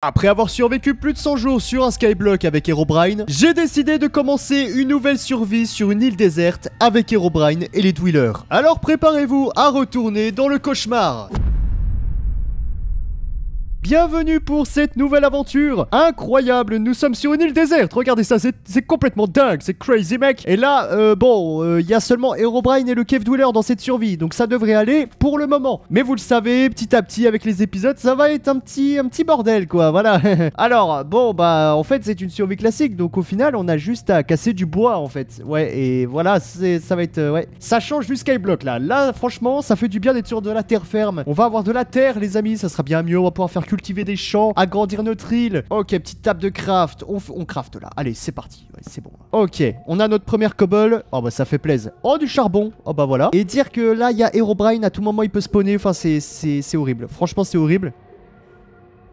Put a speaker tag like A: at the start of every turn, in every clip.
A: Après avoir survécu plus de 100 jours sur un skyblock avec Herobrine, j'ai décidé de commencer une nouvelle survie sur une île déserte avec Herobrine et les Dwillers. Alors préparez-vous à retourner dans le cauchemar bienvenue pour cette nouvelle aventure Incroyable, nous sommes sur une île déserte, regardez ça, c'est complètement dingue, c'est crazy mec Et là, euh, bon, euh, il y a seulement Herobrine et le Cave Dweller dans cette survie, donc ça devrait aller pour le moment. Mais vous le savez, petit à petit avec les épisodes, ça va être un petit, un petit bordel quoi, voilà. Alors, bon bah, en fait c'est une survie classique, donc au final on a juste à casser du bois en fait. Ouais, et voilà, ça va être, euh, ouais. Ça change du skyblock là, là franchement ça fait du bien d'être sur de la terre ferme. On va avoir de la terre les amis, ça sera bien mieux, on va pouvoir faire que cultiver des champs, agrandir notre île. Ok, petite table de craft. On, on craft là. Allez, c'est parti. c'est bon. Ok, on a notre première cobble. Oh bah ça fait plaisir. Oh, du charbon. Oh bah voilà. Et dire que là, il y a Herobrine. À tout moment, il peut spawner. Enfin, c'est horrible. Franchement, c'est horrible.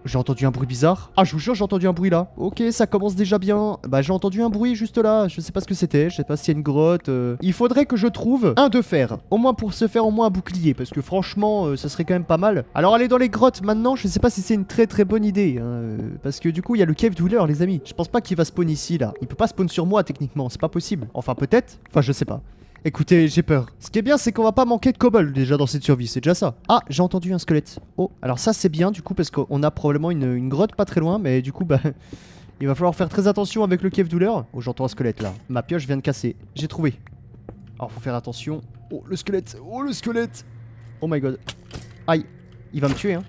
A: J'ai entendu un bruit bizarre. Ah, je vous jure, j'ai entendu un bruit là. Ok, ça commence déjà bien. Bah, j'ai entendu un bruit juste là. Je sais pas ce que c'était. Je sais pas s'il y a une grotte. Euh. Il faudrait que je trouve un de fer. Au moins pour se faire au moins un bouclier. Parce que franchement, euh, ça serait quand même pas mal. Alors, aller dans les grottes maintenant, je sais pas si c'est une très très bonne idée. Hein, euh, parce que du coup, il y a le cave dweller, les amis. Je pense pas qu'il va spawn ici là. Il peut pas spawn sur moi techniquement. C'est pas possible. Enfin, peut-être. Enfin, je sais pas. Écoutez, j'ai peur. Ce qui est bien, c'est qu'on va pas manquer de cobble déjà dans cette survie, c'est déjà ça. Ah, j'ai entendu un squelette. Oh, alors ça c'est bien du coup parce qu'on a probablement une, grotte pas très loin, mais du coup, bah... Il va falloir faire très attention avec le kiev douleur. Oh, j'entends un squelette là. Ma pioche vient de casser. J'ai trouvé. Alors faut faire attention. Oh, le squelette Oh, le squelette Oh my god. Aïe. Il va me tuer, hein.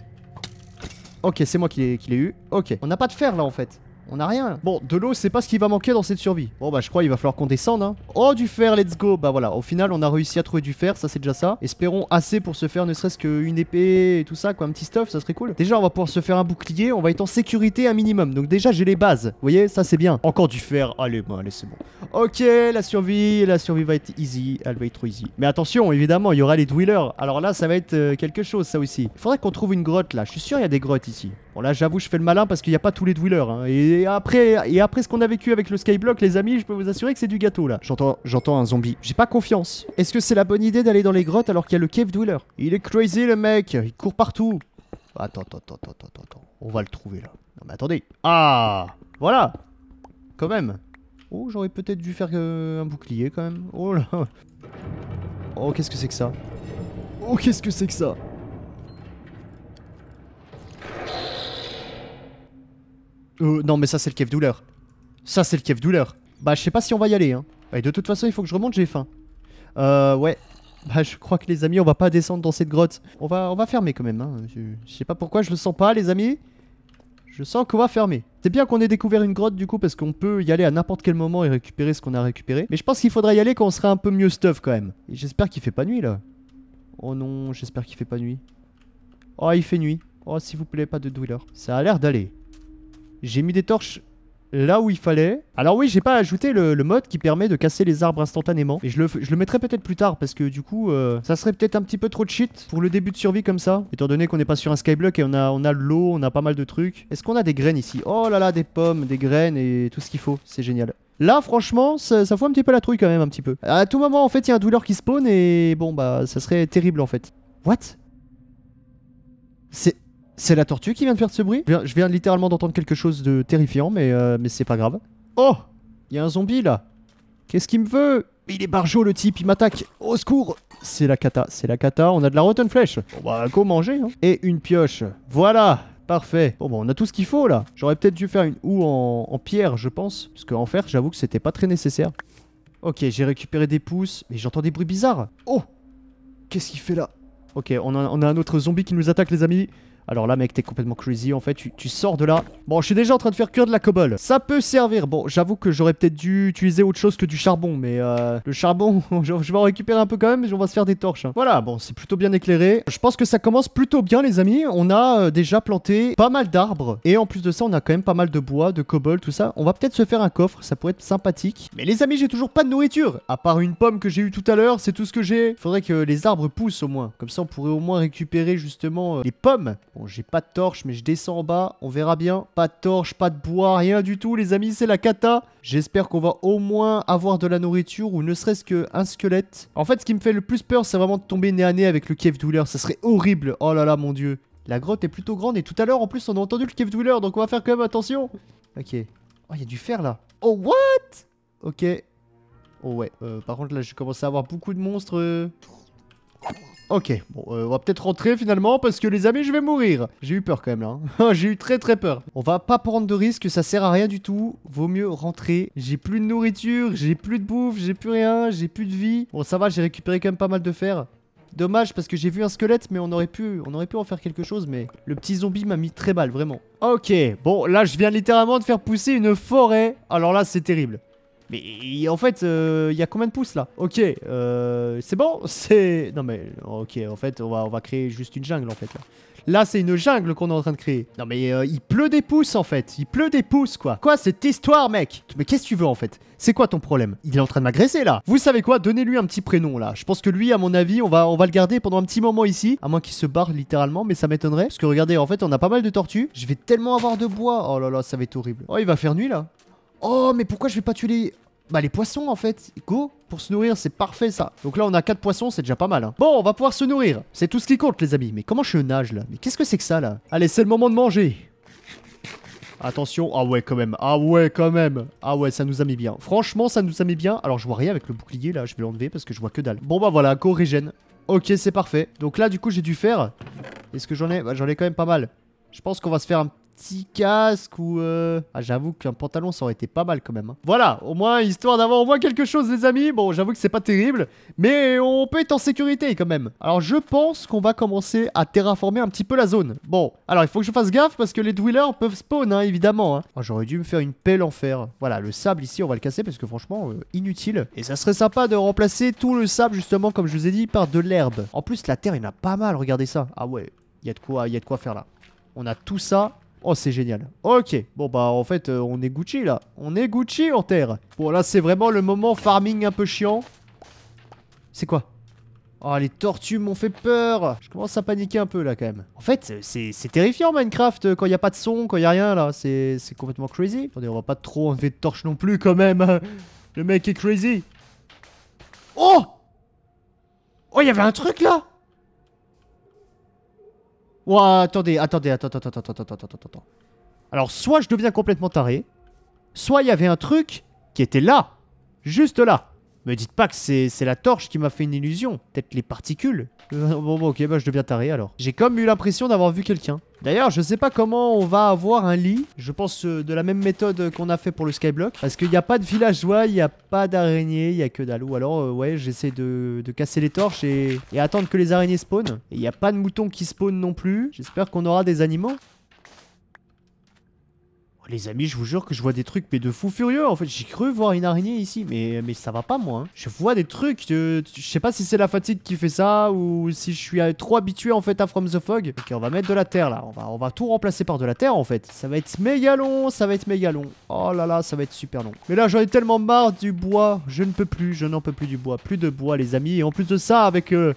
A: Ok, c'est moi qui l'ai eu. Ok. On n'a pas de fer là en fait. On a rien. Bon, de l'eau, c'est pas ce qui va manquer dans cette survie. Bon, bah, je crois qu'il va falloir qu'on descende. Hein. Oh, du fer, let's go. Bah voilà, au final, on a réussi à trouver du fer, ça c'est déjà ça. Espérons assez pour se faire ne serait-ce qu'une épée et tout ça, quoi. Un petit stuff, ça serait cool. Déjà, on va pouvoir se faire un bouclier. On va être en sécurité un minimum. Donc, déjà, j'ai les bases. Vous voyez, ça c'est bien. Encore du fer. Allez, bah, allez, c'est bon. Ok, la survie. La survie va être easy. Elle va être trop easy. Mais attention, évidemment, il y aura les dwellers. Alors là, ça va être euh, quelque chose, ça aussi. Il faudrait qu'on trouve une grotte là. Je suis sûr, il y a des grottes ici. Bon là j'avoue je fais le malin parce qu'il n'y a pas tous les dwheelers. Hein. Et après, et après ce qu'on a vécu avec le skyblock les amis, je peux vous assurer que c'est du gâteau là. J'entends j'entends un zombie. J'ai pas confiance. Est-ce que c'est la bonne idée d'aller dans les grottes alors qu'il y a le cave dwiller? Il est crazy le mec, il court partout. Attends, attends, attends, attends, attends. On va le trouver là. Non mais attendez. Ah Voilà Quand même. Oh j'aurais peut-être dû faire euh, un bouclier quand même. Oh là Oh qu'est-ce que c'est que ça Oh qu'est-ce que c'est que ça Euh, non, mais ça, c'est le cave douleur. Ça, c'est le cave douleur. Bah, je sais pas si on va y aller. Hein. Et de toute façon, il faut que je remonte, j'ai faim. Euh, ouais. Bah, je crois que les amis, on va pas descendre dans cette grotte. On va, on va fermer quand même. Hein. Je, sais pas pourquoi, je le sens pas, les amis. Je sens qu'on va fermer. C'est bien qu'on ait découvert une grotte du coup parce qu'on peut y aller à n'importe quel moment et récupérer ce qu'on a récupéré. Mais je pense qu'il faudrait y aller quand on sera un peu mieux stuff quand même. j'espère qu'il fait pas nuit là. Oh non, j'espère qu'il fait pas nuit. Oh, il fait nuit. Oh, s'il vous plaît, pas de douleur. Ça a l'air d'aller. J'ai mis des torches là où il fallait. Alors oui, j'ai pas ajouté le, mode qui permet de casser les arbres instantanément. Et je le, je le mettrai peut-être plus tard parce que du coup, euh, ça serait peut-être un petit peu trop de shit pour le début de survie comme ça. Étant donné qu'on n'est pas sur un skyblock et on a, on a l'eau, on a pas mal de trucs. Est-ce qu'on a des graines ici Oh là là, des pommes, des graines et tout ce qu'il faut. C'est génial. Là, franchement, ça, ça, fout un petit peu la trouille quand même, un petit peu. À tout moment, en fait, il y a un douleur qui spawn et bon, bah, ça serait terrible en fait. What C'est... C'est la tortue qui vient de faire ce bruit je viens, littéralement d'entendre quelque chose de terrifiant, mais, euh, mais c'est pas grave. Oh Il y a un zombie là Qu'est-ce qu'il me veut Il est barjo le type, il m'attaque Au secours C'est la cata, c'est la cata, on a de la rotten flèche Bon bah, go manger hein. Et une pioche Voilà Parfait. Bon, bon, bah, on a tout ce qu'il faut là. J'aurais peut-être dû faire une houe en, en, pierre, je pense. Parce qu'en fer, j'avoue que c'était pas très nécessaire. Ok, j'ai récupéré des pouces. Mais j'entends des bruits bizarres. Oh Qu'est-ce qu'il fait là Ok, on a un autre zombie qui nous attaque, les amis. Alors là, mec, t'es complètement crazy. En fait, tu, sors de là. Bon, je suis déjà en train de faire cuire de la cobble. Ça peut servir. Bon, j'avoue que j'aurais peut-être dû utiliser autre chose que du charbon. Mais euh, le charbon, je vais en récupérer un peu quand même. Et on va se faire des torches. Hein. Voilà, bon, c'est plutôt bien éclairé. Je pense que ça commence plutôt bien, les amis. On a euh, déjà planté pas mal d'arbres. Et en plus de ça, on a quand même pas mal de bois, de cobble, tout ça. On va peut-être se faire un coffre. Ça pourrait être sympathique. Mais les amis, j'ai toujours pas de nourriture. À part une pomme que j'ai eu tout à l'heure, c'est tout ce que j'ai. Faudrait que les arbres poussent au moins. Comme ça, on pourrait au moins récupérer justement euh, les pommes. Bon, j'ai pas de torche, mais je descends en bas. On verra bien. Pas de torche, pas de bois, rien du tout, les amis. C'est la cata. J'espère qu'on va au moins avoir de la nourriture ou ne serait-ce qu'un squelette. En fait, ce qui me fait le plus peur, c'est vraiment de tomber nez à nez avec le cave douleur. Ça serait horrible. Oh là là, mon dieu. La grotte est plutôt grande et tout à l'heure, en plus, on a entendu le cave douleur. Donc, on va faire quand même attention. Ok. Oh, il y a du fer là. Oh, what Ok. Oh ouais. Euh, par contre, là, j'ai commencé à avoir beaucoup de monstres. Ok, bon, euh, on va peut-être rentrer finalement parce que les amis, je vais mourir. J'ai eu peur quand même là. Hein. J'ai eu très très peur. On va pas prendre de risques, ça sert à rien du tout. Vaut mieux rentrer. J'ai plus de nourriture, j'ai plus de bouffe, j'ai plus rien, j'ai plus de vie. Bon, ça va, j'ai récupéré quand même pas mal de fer. Dommage parce que j'ai vu un squelette mais on aurait pu on aurait pu en faire quelque chose mais le petit zombie m'a mis très mal vraiment. Ok, bon là je viens littéralement de faire pousser une forêt. Alors là c'est terrible. Mais en fait, euh, il y a combien de pouces là Ok, euh, c'est bon, c'est... Non mais, ok, en fait, on va, on va créer juste une jungle en fait là. c'est une jungle qu'on est en train de créer. Non mais, euh, il pleut des pouces en fait, il pleut des pouces quoi. Quoi cette histoire mec Mais qu'est-ce que tu veux en fait c'est quoi ton problème Il est en train de m'agresser là Vous savez quoi Donnez-lui un petit prénom là. Je pense que lui, à mon avis, on va, on va le garder pendant un petit moment ici. À moins qu'il se barre littéralement, mais ça m'étonnerait. Parce que regardez, en fait, on a pas mal de tortues. Je vais tellement avoir de bois. Oh là là, ça va être horrible. Oh, il va faire nuit là. Oh, mais pourquoi je vais pas tuer les... Bah les poissons en fait, go pour se nourrir, c'est parfait ça. Donc là on a 4 poissons, c'est déjà pas mal. Hein. Bon, on va pouvoir se nourrir. C'est tout ce qui compte les amis. Mais comment je nage là Mais qu'est-ce que c'est que ça là Allez, c'est le moment de manger. Attention, ah ouais quand même, ah ouais quand même Ah ouais ça nous a mis bien, franchement ça nous a mis bien Alors je vois rien avec le bouclier là, je vais l'enlever parce que je vois que dalle Bon bah voilà, go régène Ok c'est parfait, donc là du coup j'ai dû faire Est-ce que j'en ai bah, j'en ai quand même pas mal Je pense qu'on va se faire un petit casque ou... Euh, ah, j'avoue qu'un pantalon, ça aurait été pas mal quand même. Hein. Voilà, au moins, histoire d'avoir au moins quelque chose, les amis. Bon, j'avoue que c'est pas terrible, mais on peut être en sécurité quand même. Alors, je pense qu'on va commencer à terraformer un petit peu la zone. Bon, alors, il faut que je fasse gaffe parce que les dwellers peuvent spawn, hein, évidemment. Hein. Oh, j'aurais dû me faire une pelle en fer. Voilà, le sable ici, on va le casser parce que franchement, euh, inutile. Et ça serait sympa de remplacer tout le sable, justement, comme je vous ai dit, par de l'herbe. En plus, la terre, il y en a pas mal, regardez ça. Ah ouais, il y a de quoi, il y a de quoi faire là. On a tout ça Oh, c'est génial. Ok, bon bah en fait, euh, on est Gucci là. On est Gucci en terre. Bon, là, c'est vraiment le moment farming un peu chiant. C'est quoi Oh, les tortues m'ont fait peur. Je commence à paniquer un peu là quand même. En fait, c'est terrifiant Minecraft euh, quand il n'y a pas de son, quand il n'y a rien là. C'est complètement crazy. Attendez, on va pas trop enlever de torches non plus quand même. Hein. Le mec est crazy. Oh Oh, il y avait un truc là Ouah, attendez, attendez, attendez, attendez, attendez, attendez, attendez, attendez. Alors, soit je deviens complètement taré, soit il y avait un truc qui était là, juste là. Me dites pas que c'est la torche qui m'a fait une illusion. Peut-être les particules. bon, bon, ok, bah je deviens taré alors. J'ai comme eu l'impression d'avoir vu quelqu'un. D'ailleurs, je sais pas comment on va avoir un lit. Je pense euh, de la même méthode qu'on a fait pour le skyblock. Parce qu'il n'y a pas de villageois, il n'y a pas d'araignées, il n'y a que dalle. alors, euh, ouais, j'essaie de, casser les torches et, attendre que les araignées spawnent. Il n'y a pas de moutons qui spawnent non plus. J'espère qu'on aura des animaux. Les amis, je vous jure que je vois des trucs, mais de fous furieux. En fait, j'ai cru voir une araignée ici, mais, mais ça va pas, moi. Hein. Je vois des trucs. je sais pas si c'est la fatigue qui fait ça ou si je suis trop habitué, en fait, à From the Fog. Ok, on va mettre de la terre, là. On va, tout remplacer par de la terre, en fait. Ça va être méga long, ça va être méga long. Oh là là, ça va être super long. Mais là, j'en ai tellement marre du bois. Je ne peux plus, je n'en peux plus du bois. Plus de bois, les amis. Et en plus de ça, avec euh,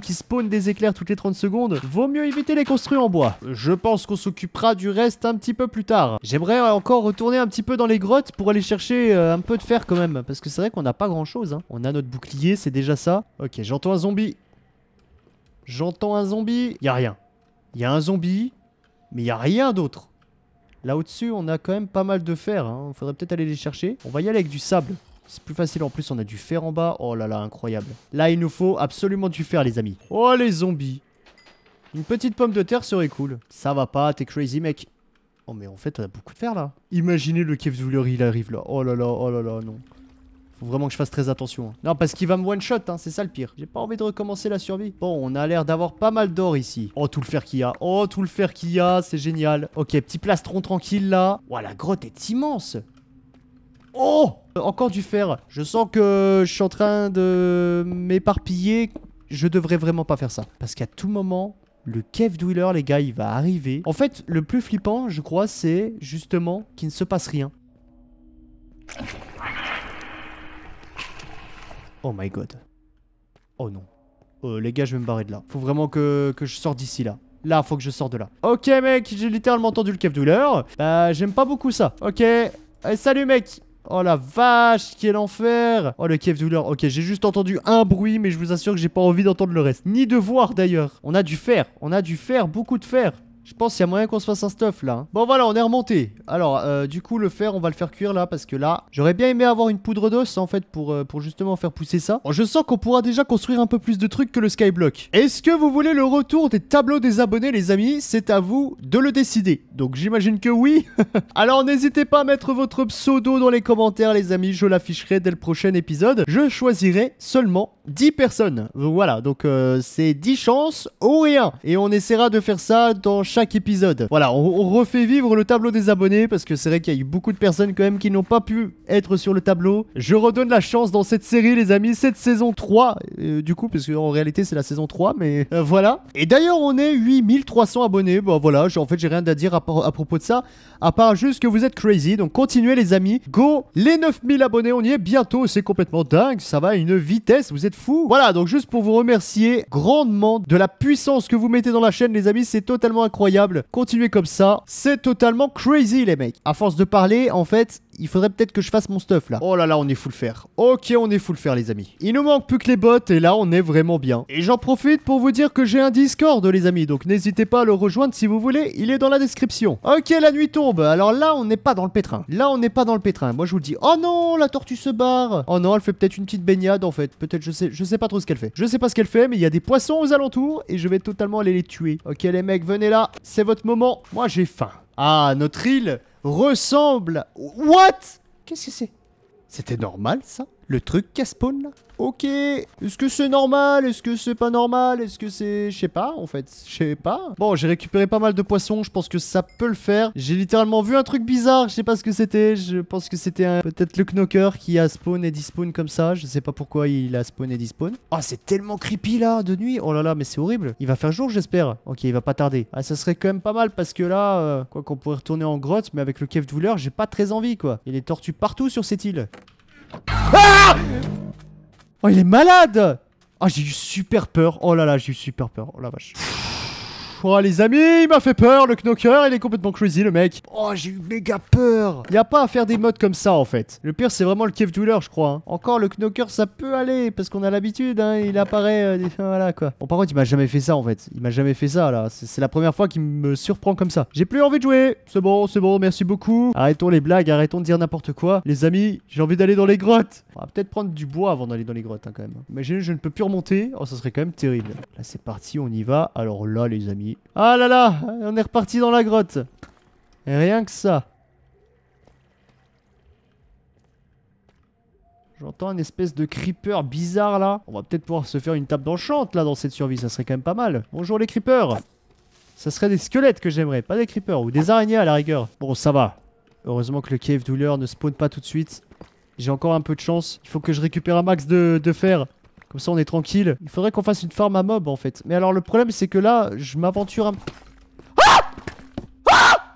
A: qui spawn des éclairs toutes les 30 secondes, vaut mieux éviter les construits en bois. Je pense qu'on s'occupera du reste un petit peu plus tard. J'aimerais encore retourner un petit peu dans les grottes pour aller chercher euh, un peu de fer quand même. Parce que c'est vrai qu'on n'a pas grand chose. Hein. On a notre bouclier, c'est déjà ça. Ok, j'entends un zombie. J'entends un zombie. Y a rien. Y a un zombie, mais y a rien d'autre. Là au-dessus, on a quand même pas mal de fer. Hein. Faudrait peut-être aller les chercher. On va y aller avec du sable. C'est plus facile en plus, on a du fer en bas. Oh là là, incroyable. Là, il nous faut absolument du fer, les amis. Oh, les zombies. Une petite pomme de terre serait cool. Ça va pas, t'es crazy, mec. Oh, mais en fait, on a beaucoup de fer là. Imaginez le Kev il arrive là. Oh là là, oh là là, non. Faut vraiment que je fasse très attention. Hein. Non, parce qu'il va me one-shot, hein, c'est ça le pire. J'ai pas envie de recommencer la survie. Bon, on a l'air d'avoir pas mal d'or ici. Oh, tout le fer qu'il y a. Oh, tout le fer qu'il y a, c'est génial. Ok, petit plastron tranquille là. Oh, la grotte est immense. Oh Encore du fer. Je sens que je suis en train de m'éparpiller. Je devrais vraiment pas faire ça. Parce qu'à tout moment, le cave dweller, les gars, il va arriver. En fait, le plus flippant, je crois, c'est justement qu'il ne se passe rien. Oh my god. Oh non. Oh les gars, je vais me barrer de là. Faut vraiment que, que je sorte d'ici, là. Là, faut que je sorte de là. Ok, mec, j'ai littéralement entendu le cave dweller. Bah, j'aime pas beaucoup ça. Ok. Euh, salut, mec. Oh la vache, quel enfer Oh le Cave douleur. Ok, j'ai juste entendu un bruit, mais je vous assure que j'ai pas envie d'entendre le reste. Ni de voir d'ailleurs. On a du fer, on a du fer, beaucoup de fer. Je pense qu'il y a moyen qu'on se fasse un stuff là. Hein. Bon voilà, on est remonté. Alors euh, du coup le fer, on va le faire cuire là parce que là, j'aurais bien aimé avoir une poudre d'os en fait pour, euh, pour justement faire pousser ça. Bon, je sens qu'on pourra déjà construire un peu plus de trucs que le skyblock. Est-ce que vous voulez le retour des tableaux des abonnés les amis C'est à vous de le décider. Donc j'imagine que oui. Alors n'hésitez pas à mettre votre pseudo dans les commentaires les amis, je l'afficherai dès le prochain épisode. Je choisirai seulement 10 personnes. Voilà, donc euh, c'est 10 chances ou rien. Et on essaiera de faire ça dans chaque épisode. Voilà, on, refait vivre le tableau des abonnés parce que c'est vrai qu'il y a eu beaucoup de personnes quand même qui n'ont pas pu être sur le tableau. Je redonne la chance dans cette série, les amis, cette saison 3, euh, du coup, parce qu'en réalité c'est la saison 3, mais euh, voilà. Et d'ailleurs, on est 8300 abonnés, Bon, bah, voilà, en fait j'ai rien à dire à, propos de ça, à part juste que vous êtes crazy, donc continuez les amis, go, les 9000 abonnés, on y est bientôt, c'est complètement dingue, ça va à une vitesse, vous êtes fous. Voilà, donc juste pour vous remercier grandement de la puissance que vous mettez dans la chaîne, les amis, c'est totalement incroyable incroyable. Continuez comme ça. C'est totalement crazy, les mecs. À force de parler, en fait, il faudrait peut-être que je fasse mon stuff là. Oh là là, on est full faire. Ok, on est full faire les amis. Il nous manque plus que les bottes et là on est vraiment bien. Et j'en profite pour vous dire que j'ai un Discord les amis, donc n'hésitez pas à le rejoindre si vous voulez, il est dans la description. Ok, la nuit tombe. Alors là, on n'est pas dans le pétrin. Là, on n'est pas dans le pétrin. Moi, je vous le dis. Oh non, la tortue se barre. Oh non, elle fait peut-être une petite baignade en fait. Peut-être je sais je sais pas trop ce qu'elle fait. Je sais pas ce qu'elle fait, mais il y a des poissons aux alentours et je vais totalement aller les tuer. Ok les mecs, venez là, c'est votre moment. Moi j'ai faim. Ah, notre île ressemble. What Qu'est-ce que c'est C'était normal ça le truc qui spawn Ok, est-ce que c'est normal Est-ce que c'est pas normal Est-ce que c'est... Je sais pas, en fait. Je sais pas. Bon, j'ai récupéré pas mal de poissons. Je pense que ça peut le faire. J'ai littéralement vu un truc bizarre. Je sais pas ce que c'était. Je pense que c'était peut-être le knocker qui a spawn et dispawn comme ça. Je sais pas pourquoi il a spawn et dispawn. Oh, ah, c'est tellement creepy, là, de nuit. Oh là là, mais c'est horrible. Il va faire jour, j'espère. Ok, il va pas tarder. Ah, ça serait quand même pas mal parce que là, euh, quoi qu'on pourrait retourner en grotte, mais avec le cave douleur, j'ai pas très envie, quoi. Il est tortue partout sur cette île. Ah oh, il est malade oh, j'ai eu super peur. Oh là là, j'ai eu super peur. Oh la vache. Oh, les amis, il m'a fait peur le knocker, il est complètement crazy le mec. Oh j'ai eu méga peur. Y a pas à faire des modes comme ça en fait. Le pire c'est vraiment le cave dweller je crois. Hein. Encore le knocker ça peut aller parce qu'on a l'habitude, hein, il apparaît euh, voilà quoi. Bon par contre il m'a jamais fait ça en fait. Il m'a jamais fait ça là. C'est la première fois qu'il me surprend comme ça. J'ai plus envie de jouer. C'est bon, c'est bon, merci beaucoup. Arrêtons les blagues, arrêtons de dire n'importe quoi. Les amis, j'ai envie d'aller dans les grottes. On va peut-être prendre du bois avant d'aller dans les grottes hein, quand même. Imaginez je ne peux plus remonter. Oh ça serait quand même terrible. Là c'est parti, on y va. Alors là les amis. Ah là là On est reparti dans la grotte Rien que ça J'entends un espèce de creeper bizarre là. On va peut-être pouvoir se faire une table d'enchante là dans cette survie, ça serait quand même pas mal. Bonjour les creepers Ça serait des squelettes que j'aimerais, pas des creepers, ou des araignées à la rigueur. Bon ça va. Heureusement que le cave douleur ne spawn pas tout de suite. J'ai encore un peu de chance. Il faut que je récupère un max de, de fer. Comme ça, on est tranquille. Il faudrait qu'on fasse une farm à mob, en fait. Mais alors, le problème, c'est que là, je m'aventure un... Ah Ah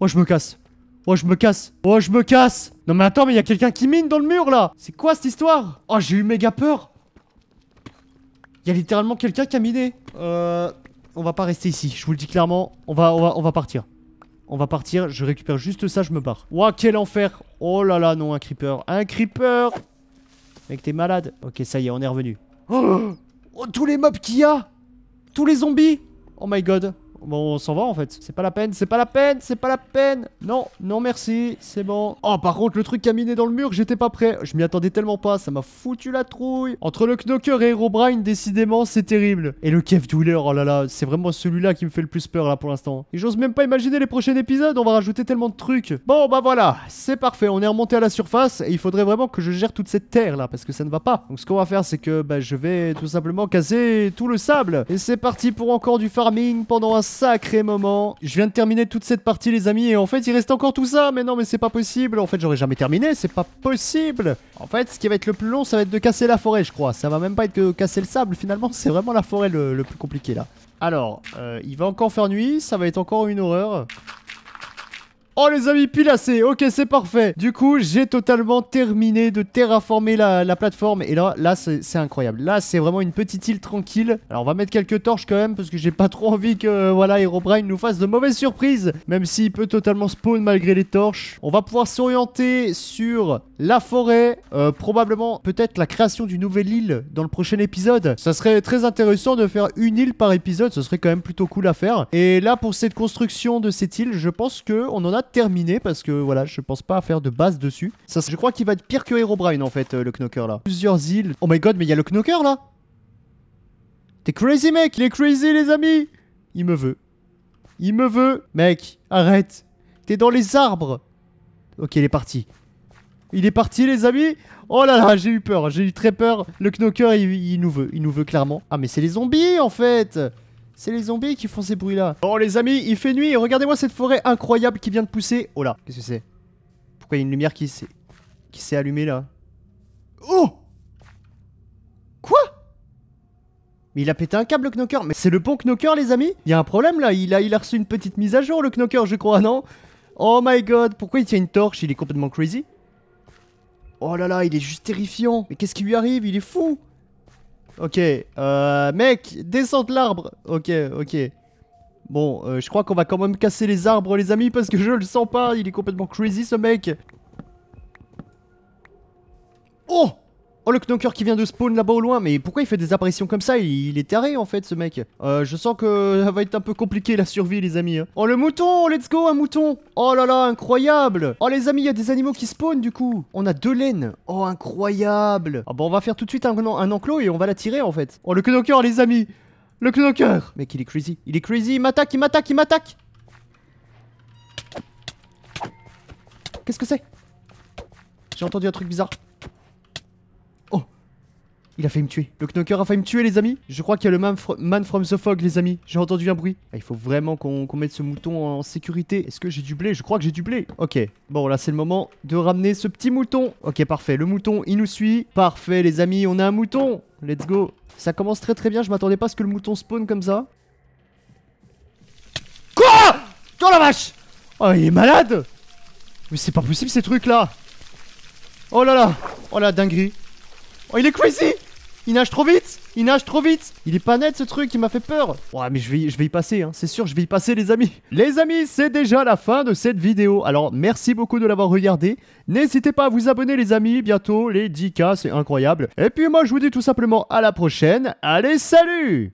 A: Oh, je me casse. Oh, je me casse. Oh, je me casse. Non, mais attends, mais il y a quelqu'un qui mine dans le mur, là. C'est quoi, cette histoire Oh, j'ai eu méga peur. Il y a littéralement quelqu'un qui a miné. Euh... On va pas rester ici, je vous le dis clairement. On va, on va, on va partir. On va partir, je récupère juste ça, je me barre. Oh, quel enfer Oh là là, non, un creeper Un creeper Mec, t'es malade. Ok, ça y est, on est revenu. Oh, tous les mobs qu'il y a Tous les zombies Oh my god. Bon, on s'en va en fait. C'est pas la peine, c'est pas la peine, c'est pas la peine. Non, non merci, c'est bon. Oh, par contre, le truc qui a miné dans le mur, j'étais pas prêt. Je m'y attendais tellement pas, ça m'a foutu la trouille. Entre le Knocker et Herobrine, décidément, c'est terrible. Et le cave Douleur, oh là là, c'est vraiment celui-là qui me fait le plus peur là pour l'instant. Et j'ose même pas imaginer les prochains épisodes, on va rajouter tellement de trucs. Bon, bah voilà, c'est parfait, on est remonté à la surface et il faudrait vraiment que je gère toute cette terre là parce que ça ne va pas. Donc ce qu'on va faire, c'est que bah, je vais tout simplement casser tout le sable. Et c'est parti pour encore du farming pendant un sacré moment. Je viens de terminer toute cette partie, les amis, et en fait, il reste encore tout ça. Mais non, mais c'est pas possible. En fait, j'aurais jamais terminé, c'est pas possible. En fait, ce qui va être le plus long, ça va être de casser la forêt, je crois. Ça va même pas être que casser le sable, finalement. C'est vraiment la forêt le, plus compliqué, là. Alors, euh, il va encore faire nuit, ça va être encore une horreur. Oh les amis, pilacé, ok c'est parfait Du coup, j'ai totalement terminé de terraformer la, plateforme et là, là c'est incroyable. Là, c'est vraiment une petite île tranquille. Alors on va mettre quelques torches quand même parce que j'ai pas trop envie que, voilà, Herobrine nous fasse de mauvaises surprises. Même s'il peut totalement spawn malgré les torches. On va pouvoir s'orienter sur la forêt, euh, probablement peut-être la création d'une nouvelle île dans le prochain épisode. Ça serait très intéressant de faire une île par épisode, ce serait quand même plutôt cool à faire. Et là, pour cette construction de cette île, je pense que on en a terminé parce que voilà, je pense pas à faire de base dessus. Ça, je crois qu'il va être pire que Herobrine en fait, euh, le Knocker là. Plusieurs îles. Oh my god, mais il y a le Knocker là T'es crazy mec, il est crazy les amis Il me veut. Il me veut. Mec, arrête. T'es dans les arbres. Ok, il est parti. Il est parti les amis Oh là là, j'ai eu peur, j'ai eu très peur. Le Knocker, il nous veut, il nous veut clairement. Ah mais c'est les zombies en fait c'est les zombies qui font ces bruits-là. Oh les amis, il fait nuit, regardez-moi cette forêt incroyable qui vient de pousser. Oh là, qu'est-ce que c'est Pourquoi il y a une lumière qui s'est qui s'est allumée là Oh Quoi Mais il a pété un câble le knocker. Mais c'est le bon knocker les amis Il y a un problème là, il a il a reçu une petite mise à jour le knocker, je crois, non Oh my god, pourquoi il tient une torche Il est complètement crazy. Oh là là, il est juste terrifiant. Mais qu'est-ce qui lui arrive Il est fou. Ok, euh, mec, descends de l'arbre. Ok, ok. Bon, euh, je crois qu'on va quand même casser les arbres, les amis, parce que je le sens pas. Il est complètement crazy, ce mec. Oh Oh, le knocker qui vient de spawn là-bas au loin, mais pourquoi il fait des apparitions comme ça il, est taré en fait, ce mec. Euh, je sens que ça va être un peu compliqué la survie, les amis. Hein. Oh, le mouton Let's go, un mouton Oh là là, incroyable Oh, les amis, il y a des animaux qui spawnent du coup. On a deux laines. Oh, incroyable Ah, bon, on va faire tout de suite un, un enclos et on va l'attirer, en fait. Oh, le knocker, les amis le knocker Mec, il est crazy. Il est crazy, il m'attaque, il m'attaque, il m'attaque Qu'est-ce que c'est J'ai entendu un truc bizarre. Il a failli me tuer. Le knocker a failli me tuer, les amis. Je crois qu'il y a le man, man, from the fog, les amis. J'ai entendu un bruit. Ah, il faut vraiment qu'on mette ce mouton en sécurité. Est-ce que j'ai du blé Je crois que j'ai du blé. Ok. Bon, là, c'est le moment de ramener ce petit mouton. Ok, parfait. Le mouton, il nous suit. Parfait, les amis. On a un mouton. Let's go. Ça commence très très bien. Je m'attendais pas à ce que le mouton spawn comme ça. Quoi Oh la vache Oh, il est malade Mais c'est pas possible, ces trucs-là. Oh là là Oh la dinguerie Oh, il est crazy il nage trop vite Il nage trop vite Il est pas net ce truc, il m'a fait peur Ouais mais je vais, je vais y passer, hein. c'est sûr, je vais y passer les amis Les amis, c'est déjà la fin de cette vidéo. Alors merci beaucoup de l'avoir regardé. N'hésitez pas à vous abonner les amis, bientôt les 10K, c'est incroyable. Et puis moi je vous dis tout simplement à la prochaine. Allez, salut